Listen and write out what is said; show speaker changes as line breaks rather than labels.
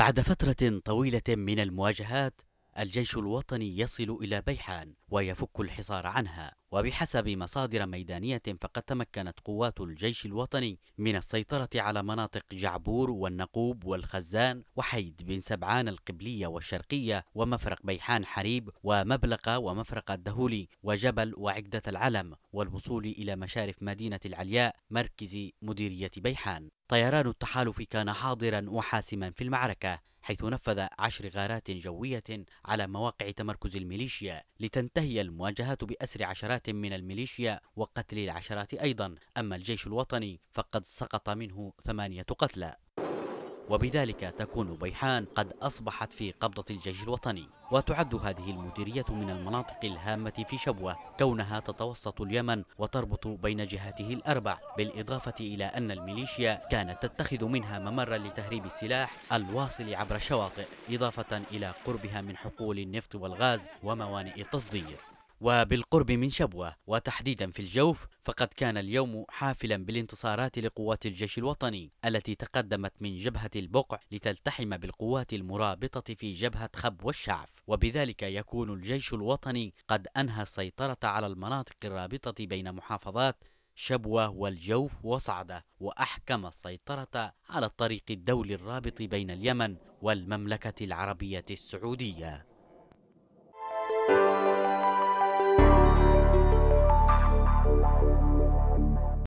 بعد فترة طويلة من المواجهات الجيش الوطني يصل إلى بيحان ويفك الحصار عنها وبحسب مصادر ميدانية فقد تمكنت قوات الجيش الوطني من السيطرة على مناطق جعبور والنقوب والخزان وحيد بن سبعان القبلية والشرقية ومفرق بيحان حريب ومبلقة ومفرق الدهولي وجبل وعقدة العلم والوصول إلى مشارف مدينة العلياء مركز مديرية بيحان طيران التحالف كان حاضرا وحاسما في المعركة حيث نفذ عشر غارات جوية على مواقع تمركز الميليشيا لتنتهي المواجهات بأسر عشرات من الميليشيا وقتل العشرات أيضا أما الجيش الوطني فقد سقط منه ثمانية قتلى وبذلك تكون بيحان قد أصبحت في قبضة الجيش الوطني وتعد هذه المديرية من المناطق الهامة في شبوة كونها تتوسط اليمن وتربط بين جهاته الأربع بالإضافة إلى أن الميليشيا كانت تتخذ منها ممرا لتهريب السلاح الواصل عبر الشواطئ إضافة إلى قربها من حقول النفط والغاز وموانئ التصدير وبالقرب من شبوة وتحديدا في الجوف فقد كان اليوم حافلا بالانتصارات لقوات الجيش الوطني التي تقدمت من جبهة البقع لتلتحم بالقوات المرابطة في جبهة خب والشعف وبذلك يكون الجيش الوطني قد أنهى السيطرة على المناطق الرابطة بين محافظات شبوة والجوف وصعدة وأحكم السيطرة على الطريق الدولي الرابط بين اليمن والمملكة العربية السعودية